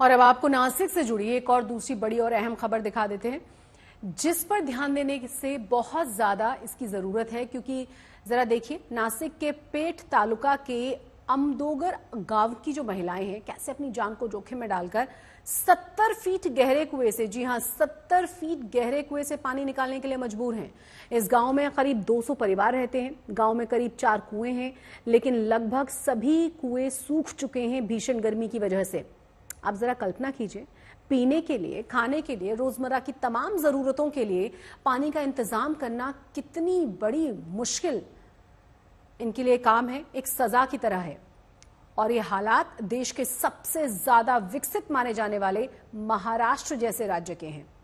और अब आपको नासिक से जुड़ी एक और दूसरी बड़ी और अहम खबर दिखा देते हैं जिस पर ध्यान देने से बहुत ज्यादा इसकी जरूरत है क्योंकि जरा देखिए नासिक के पेठ तालुका के अमदोगर गांव की जो महिलाएं हैं कैसे अपनी जान को जोखिम में डालकर सत्तर फीट गहरे कुएं से जी हां सत्तर फीट गहरे कुएं से पानी निकालने के लिए मजबूर हैं इस गांव में करीब 200 परिवार रहते हैं गांव में करीब चार कुएं हैं लेकिन लगभग सभी कुएं सूख चुके हैं भीषण गर्मी की वजह से आप ज़रा कल्पना कीजिए पीने के लिए खाने के लिए रोज़मर्रा की तमाम ज़रूरतों के लिए पानी का इंतज़ाम करना कितनी बड़ी मुश्किल इनके लिए काम है एक सज़ा की तरह है और ये हालात देश के सबसे ज़्यादा विकसित माने जाने वाले महाराष्ट्र जैसे राज्य के हैं